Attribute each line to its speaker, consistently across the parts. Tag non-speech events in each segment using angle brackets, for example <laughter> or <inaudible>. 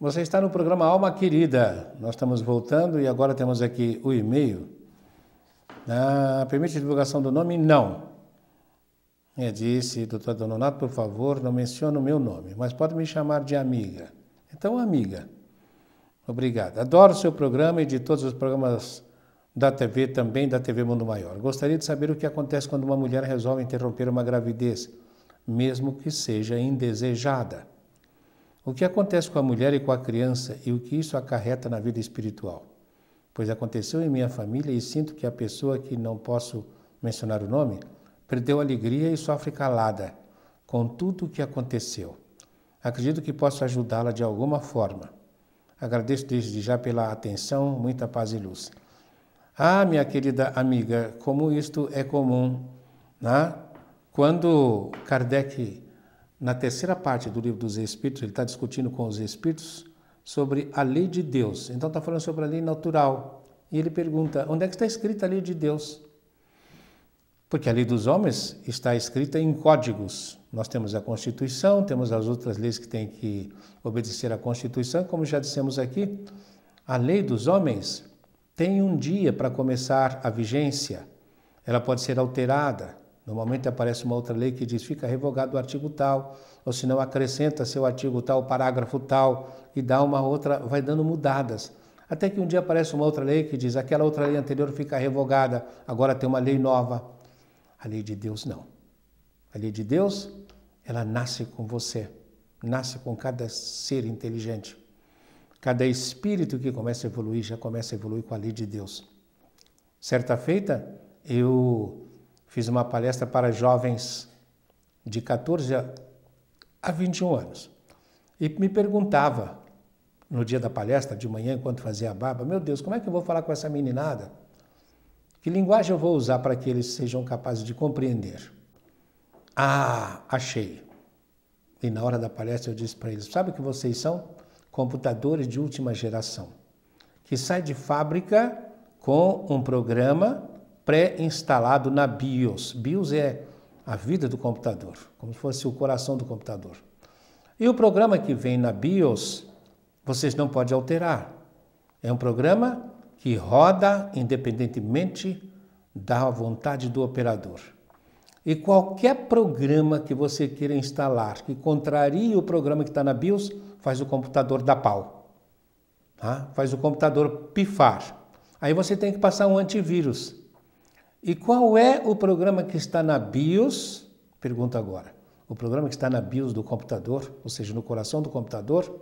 Speaker 1: Você está no programa Alma Querida. Nós estamos voltando e agora temos aqui o e-mail. Ah, permite a divulgação do nome? Não. É, disse, doutor Dononato, por favor, não mencione o meu nome, mas pode me chamar de amiga. Então, amiga. Obrigado. Adoro o seu programa e de todos os programas da TV também, da TV Mundo Maior. Gostaria de saber o que acontece quando uma mulher resolve interromper uma gravidez, mesmo que seja indesejada. O que acontece com a mulher e com a criança e o que isso acarreta na vida espiritual? Pois aconteceu em minha família e sinto que a pessoa que não posso mencionar o nome perdeu a alegria e sofre calada com tudo o que aconteceu. Acredito que posso ajudá-la de alguma forma. Agradeço desde já pela atenção, muita paz e luz. Ah, minha querida amiga, como isto é comum, né? Quando Kardec na terceira parte do livro dos Espíritos, ele está discutindo com os Espíritos sobre a lei de Deus. Então está falando sobre a lei natural. E ele pergunta: onde é que está escrita a lei de Deus? Porque a lei dos homens está escrita em códigos. Nós temos a Constituição, temos as outras leis que têm que obedecer à Constituição. Como já dissemos aqui, a lei dos homens tem um dia para começar a vigência. Ela pode ser alterada. Normalmente aparece uma outra lei que diz fica revogado o artigo tal, ou se não acrescenta seu artigo tal, parágrafo tal, e dá uma outra, vai dando mudadas. Até que um dia aparece uma outra lei que diz aquela outra lei anterior fica revogada, agora tem uma lei nova. A lei de Deus não. A lei de Deus, ela nasce com você, nasce com cada ser inteligente. Cada espírito que começa a evoluir já começa a evoluir com a lei de Deus. Certa feita, eu Fiz uma palestra para jovens de 14 a 21 anos. E me perguntava, no dia da palestra, de manhã, enquanto fazia a barba, meu Deus, como é que eu vou falar com essa meninada? Que linguagem eu vou usar para que eles sejam capazes de compreender? Ah, achei. E na hora da palestra eu disse para eles: sabe o que vocês são? Computadores de última geração, que sai de fábrica com um programa pré-instalado na BIOS. BIOS é a vida do computador, como se fosse o coração do computador. E o programa que vem na BIOS, vocês não podem alterar. É um programa que roda independentemente da vontade do operador. E qualquer programa que você queira instalar que contrarie o programa que está na BIOS, faz o computador dar pau. Tá? Faz o computador pifar. Aí você tem que passar um antivírus. E qual é o programa que está na BIOS? Pergunta agora. O programa que está na BIOS do computador, ou seja, no coração do computador,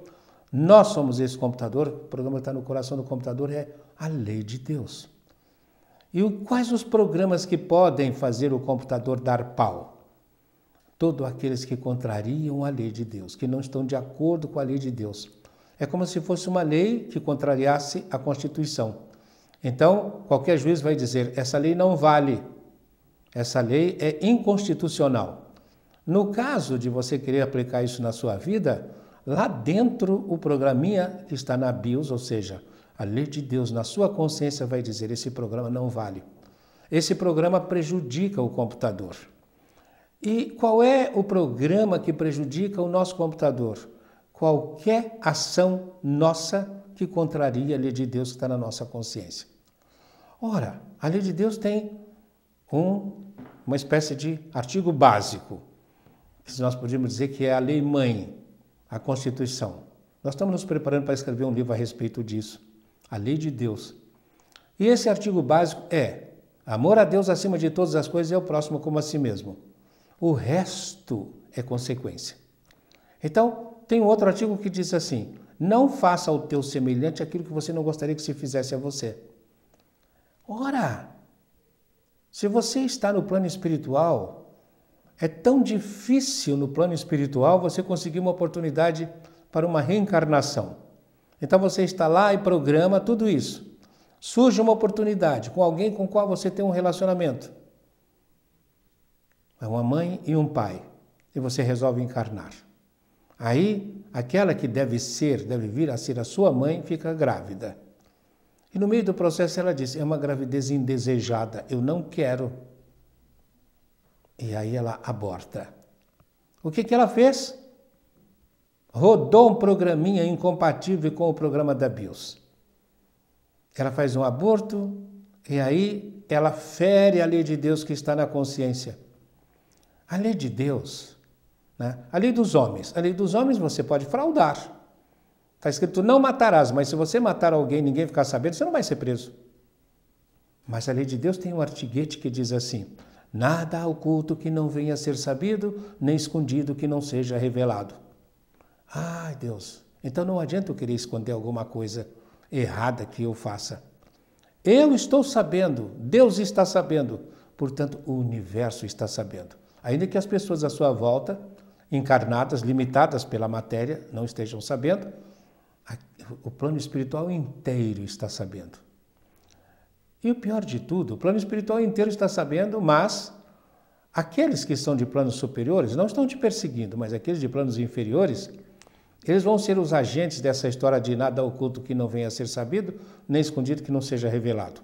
Speaker 1: nós somos esse computador, o programa que está no coração do computador é a lei de Deus. E quais os programas que podem fazer o computador dar pau? Todos aqueles que contrariam a lei de Deus, que não estão de acordo com a lei de Deus. É como se fosse uma lei que contrariasse a Constituição. Então, qualquer juiz vai dizer: essa lei não vale, essa lei é inconstitucional. No caso de você querer aplicar isso na sua vida, lá dentro o programinha que está na BIOS, ou seja, a lei de Deus na sua consciência vai dizer: esse programa não vale. Esse programa prejudica o computador. E qual é o programa que prejudica o nosso computador? Qualquer ação nossa que contraria a lei de Deus que está na nossa consciência. Ora, a lei de Deus tem um, uma espécie de artigo básico, que nós podemos dizer que é a lei mãe, a Constituição. Nós estamos nos preparando para escrever um livro a respeito disso, a lei de Deus. E esse artigo básico é: amor a Deus acima de todas as coisas e ao próximo como a si mesmo. O resto é consequência. Então, tem um outro artigo que diz assim: não faça ao teu semelhante aquilo que você não gostaria que se fizesse a você. Ora, se você está no plano espiritual, é tão difícil no plano espiritual você conseguir uma oportunidade para uma reencarnação. Então você está lá e programa tudo isso. Surge uma oportunidade com alguém com qual você tem um relacionamento. É uma mãe e um pai. E você resolve encarnar. Aí, aquela que deve ser, deve vir a ser a sua mãe, fica grávida. E no meio do processo ela disse: é uma gravidez indesejada, eu não quero. E aí ela aborta. O que, que ela fez? Rodou um programinha incompatível com o programa da BIOS. Ela faz um aborto e aí ela fere a lei de Deus que está na consciência. A lei de Deus, né? a lei dos homens. A lei dos homens você pode fraudar. Está escrito: não matarás, mas se você matar alguém ninguém ficar sabendo, você não vai ser preso. Mas a lei de Deus tem um artiguete que diz assim: nada há oculto que não venha a ser sabido, nem escondido que não seja revelado. Ai, Deus, então não adianta eu querer esconder alguma coisa errada que eu faça. Eu estou sabendo, Deus está sabendo, portanto, o universo está sabendo. Ainda que as pessoas à sua volta, encarnadas, limitadas pela matéria, não estejam sabendo, o plano espiritual inteiro está sabendo. E o pior de tudo, o plano espiritual inteiro está sabendo, mas aqueles que são de planos superiores não estão te perseguindo, mas aqueles de planos inferiores, eles vão ser os agentes dessa história de nada oculto que não venha a ser sabido, nem escondido que não seja revelado.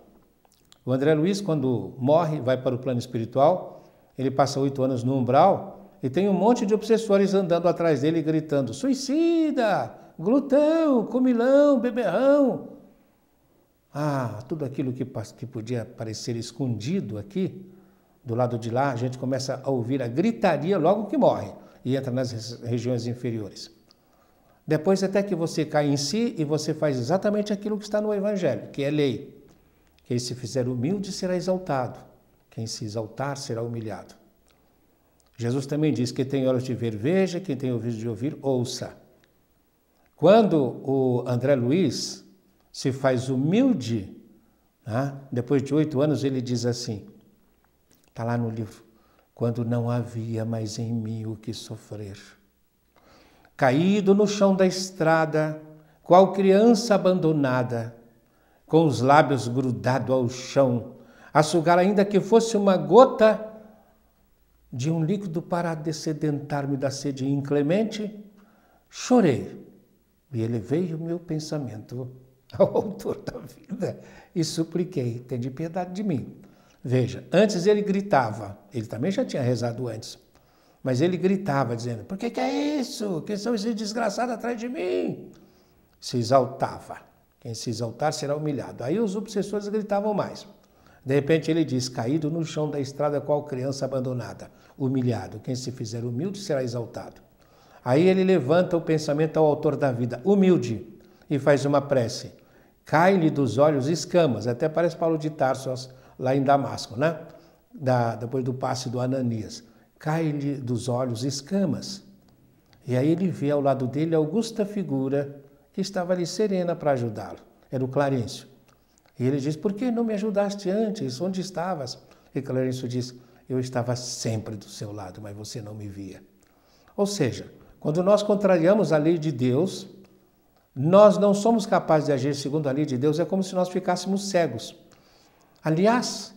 Speaker 1: O André Luiz, quando morre, vai para o plano espiritual, ele passa oito anos no umbral e tem um monte de obsessores andando atrás dele gritando: suicida! glutão, comilão, beberrão. Ah, tudo aquilo que, que podia parecer escondido aqui, do lado de lá, a gente começa a ouvir a gritaria logo que morre e entra nas regiões inferiores. Depois, até que você cai em si e você faz exatamente aquilo que está no Evangelho, que é lei. Quem se fizer humilde será exaltado, quem se exaltar será humilhado. Jesus também diz: que tem olhos de ver, veja, quem tem ouvido de ouvir, ouça. Quando o André Luiz se faz humilde, né? depois de oito anos, ele diz assim: está lá no livro, quando não havia mais em mim o que sofrer. Caído no chão da estrada, qual criança abandonada, com os lábios grudados ao chão, a sugar ainda que fosse uma gota de um líquido para decedentar me da sede inclemente, chorei e elevei o meu pensamento <laughs> ao autor da vida e supliquei: de piedade de mim. Veja, antes ele gritava, ele também já tinha rezado antes, mas ele gritava, dizendo: Por que, que é isso? Quem são esses desgraçados atrás de mim? Se exaltava. Quem se exaltar será humilhado. Aí os obsessores gritavam mais. De repente ele diz: Caído no chão da estrada, qual criança abandonada, humilhado. Quem se fizer humilde será exaltado. Aí ele levanta o pensamento ao autor da vida, humilde, e faz uma prece. Cai-lhe dos olhos escamas, até parece Paulo de Tarsos lá em Damasco, né? Da, depois do passe do Ananias. Cai-lhe dos olhos escamas. E aí ele vê ao lado dele a augusta figura que estava ali serena para ajudá-lo. Era o Clarencio. E ele diz: Por que não me ajudaste antes? Onde estavas? E Clarencio diz: Eu estava sempre do seu lado, mas você não me via. Ou seja, quando nós contrariamos a lei de Deus, nós não somos capazes de agir segundo a lei de Deus, é como se nós ficássemos cegos. Aliás,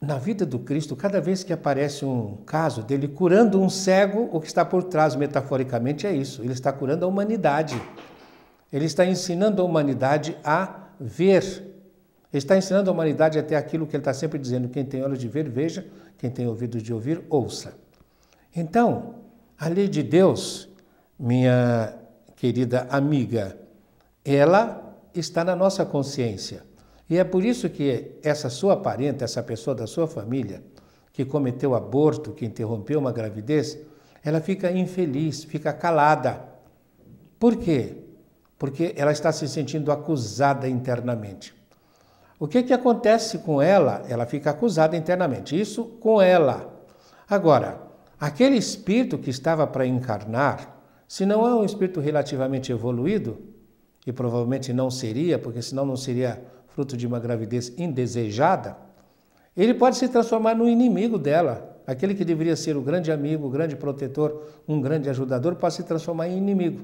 Speaker 1: na vida do Cristo, cada vez que aparece um caso dele curando um cego, o que está por trás, metaforicamente, é isso: ele está curando a humanidade. Ele está ensinando a humanidade a ver. Ele está ensinando a humanidade até aquilo que ele está sempre dizendo: quem tem olhos de ver, veja, quem tem ouvidos de ouvir, ouça. Então, a lei de Deus, minha querida amiga, ela está na nossa consciência. E é por isso que essa sua parente, essa pessoa da sua família, que cometeu aborto, que interrompeu uma gravidez, ela fica infeliz, fica calada. Por quê? Porque ela está se sentindo acusada internamente. O que, que acontece com ela? Ela fica acusada internamente. Isso com ela. Agora, Aquele espírito que estava para encarnar, se não é um espírito relativamente evoluído, e provavelmente não seria, porque senão não seria fruto de uma gravidez indesejada, ele pode se transformar no inimigo dela. Aquele que deveria ser o grande amigo, o grande protetor, um grande ajudador, pode se transformar em inimigo.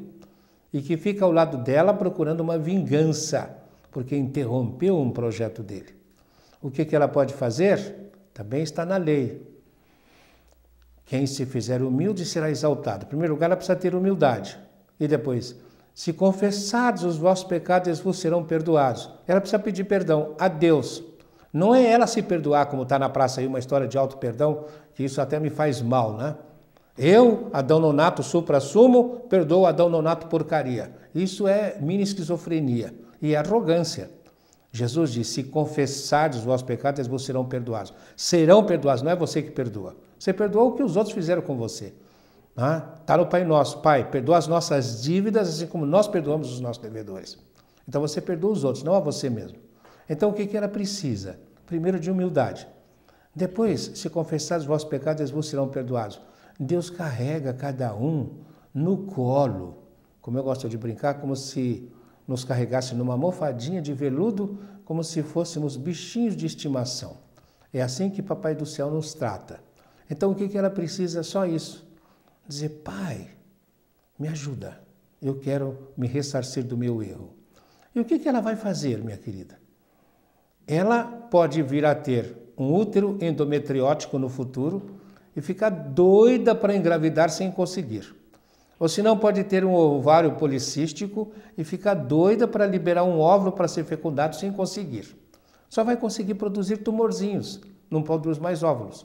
Speaker 1: E que fica ao lado dela procurando uma vingança, porque interrompeu um projeto dele. O que, que ela pode fazer? Também está na lei. Quem se fizer humilde será exaltado. Em primeiro lugar, ela precisa ter humildade. E depois, se confessados os vossos pecados, eles vos serão perdoados. Ela precisa pedir perdão a Deus. Não é ela se perdoar, como está na praça aí uma história de alto perdão, que isso até me faz mal, né? Eu, Adão Nonato, supra-sumo, perdoo Adão Nonato porcaria. Isso é mini esquizofrenia e arrogância. Jesus disse: Se confessardes os vossos pecados, eles vos serão perdoados. Serão perdoados, não é você que perdoa. Você perdoou o que os outros fizeram com você. Está no Pai Nosso. Pai, perdoa as nossas dívidas, assim como nós perdoamos os nossos devedores. Então você perdoa os outros, não a você mesmo. Então o que, que ela precisa? Primeiro, de humildade. Depois, se confessar os vossos pecados, eles vos serão perdoados. Deus carrega cada um no colo. Como eu gosto de brincar, como se nos carregasse numa mofadinha de veludo como se fôssemos bichinhos de estimação. É assim que Papai do Céu nos trata. Então o que, que ela precisa? Só isso. Dizer, Pai, me ajuda. Eu quero me ressarcir do meu erro. E o que, que ela vai fazer, minha querida? Ela pode vir a ter um útero endometriótico no futuro e ficar doida para engravidar sem conseguir. Ou se não, pode ter um ovário policístico e ficar doida para liberar um óvulo para ser fecundado sem conseguir. Só vai conseguir produzir tumorzinhos, não produz mais óvulos.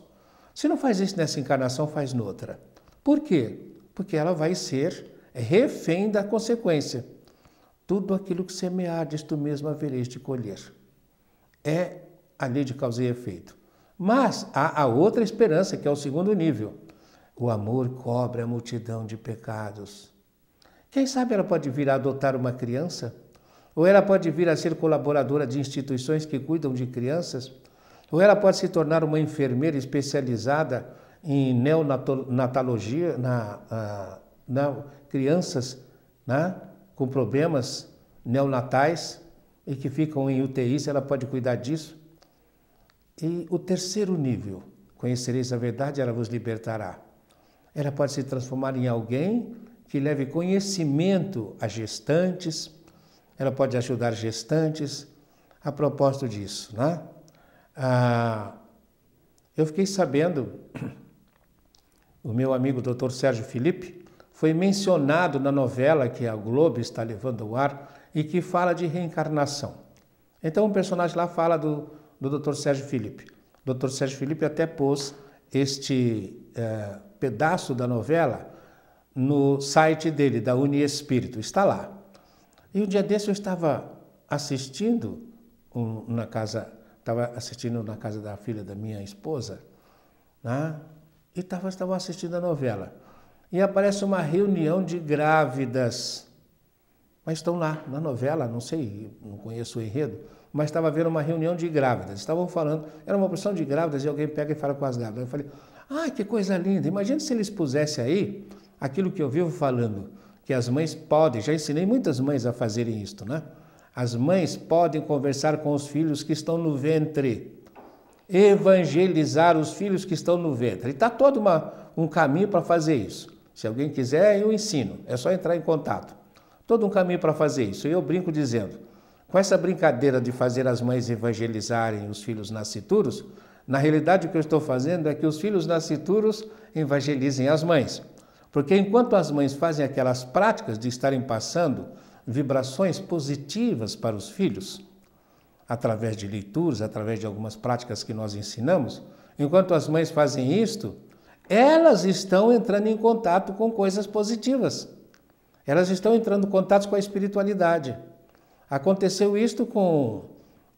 Speaker 1: Se não faz isso nessa encarnação, faz noutra. Por quê? Porque ela vai ser refém da consequência. Tudo aquilo que semeardes, tu mesmo havereis de colher. É a lei de causa e efeito. Mas há a outra esperança, que é o segundo nível o amor cobre a multidão de pecados. Quem sabe ela pode vir a adotar uma criança? Ou ela pode vir a ser colaboradora de instituições que cuidam de crianças? Ou ela pode se tornar uma enfermeira especializada em neonatologia, na, na, ah, na crianças né, com problemas neonatais e que ficam em UTIs, ela pode cuidar disso. E o terceiro nível, conhecereis a verdade, ela vos libertará. Ela pode se transformar em alguém que leve conhecimento a gestantes, ela pode ajudar gestantes. A propósito disso, né? Ah, eu fiquei sabendo, o meu amigo Dr. Sérgio Felipe foi mencionado na novela que a Globo está levando ao ar e que fala de reencarnação. Então, o um personagem lá fala do, do Dr. Sérgio Felipe. O Dr. Sérgio Felipe até pôs este. Eh, pedaço da novela no site dele, da Uniespírito, está lá. E um dia desse eu estava assistindo um, na casa, estava assistindo na casa da filha da minha esposa, né? e estavam estava assistindo a novela. E aparece uma reunião de grávidas, mas estão lá, na novela, não sei, não conheço o enredo, mas estava vendo uma reunião de grávidas. Estavam falando, era uma porção de grávidas e alguém pega e fala com as grávidas. Eu falei, Ai, que coisa linda! Imagina se eles pusessem aí aquilo que eu vivo falando, que as mães podem, já ensinei muitas mães a fazerem isto, né? As mães podem conversar com os filhos que estão no ventre, evangelizar os filhos que estão no ventre. E está todo uma, um caminho para fazer isso. Se alguém quiser, eu ensino, é só entrar em contato. Todo um caminho para fazer isso. E eu brinco dizendo: com essa brincadeira de fazer as mães evangelizarem os filhos nascituros, na realidade, o que eu estou fazendo é que os filhos nascituros evangelizem as mães. Porque enquanto as mães fazem aquelas práticas de estarem passando vibrações positivas para os filhos, através de leituras, através de algumas práticas que nós ensinamos, enquanto as mães fazem isto, elas estão entrando em contato com coisas positivas. Elas estão entrando em contato com a espiritualidade. Aconteceu isto com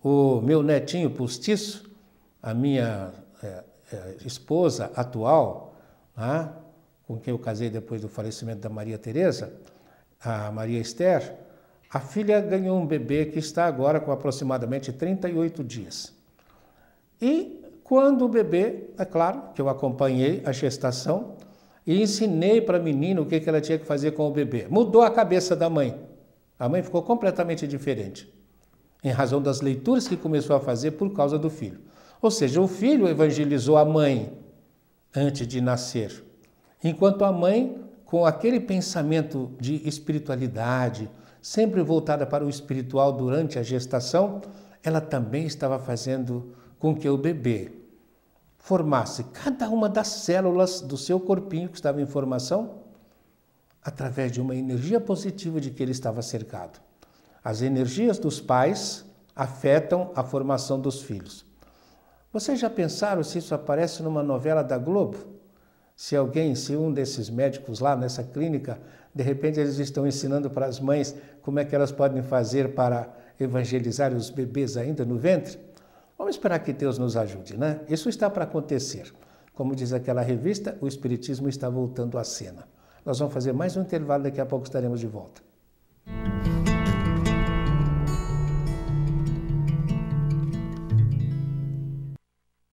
Speaker 1: o meu netinho postiço, a minha é, é, esposa atual, né, com quem eu casei depois do falecimento da Maria Tereza, a Maria Esther, a filha ganhou um bebê que está agora com aproximadamente 38 dias. E quando o bebê, é claro que eu acompanhei a gestação e ensinei para a menina o que ela tinha que fazer com o bebê. Mudou a cabeça da mãe. A mãe ficou completamente diferente, em razão das leituras que começou a fazer por causa do filho. Ou seja, o filho evangelizou a mãe antes de nascer, enquanto a mãe, com aquele pensamento de espiritualidade, sempre voltada para o espiritual durante a gestação, ela também estava fazendo com que o bebê formasse cada uma das células do seu corpinho que estava em formação através de uma energia positiva de que ele estava cercado. As energias dos pais afetam a formação dos filhos. Vocês já pensaram se isso aparece numa novela da Globo? Se alguém, se um desses médicos lá nessa clínica, de repente eles estão ensinando para as mães como é que elas podem fazer para evangelizar os bebês ainda no ventre? Vamos esperar que Deus nos ajude, né? Isso está para acontecer. Como diz aquela revista, o Espiritismo está voltando à cena. Nós vamos fazer mais um intervalo, daqui a pouco estaremos de volta.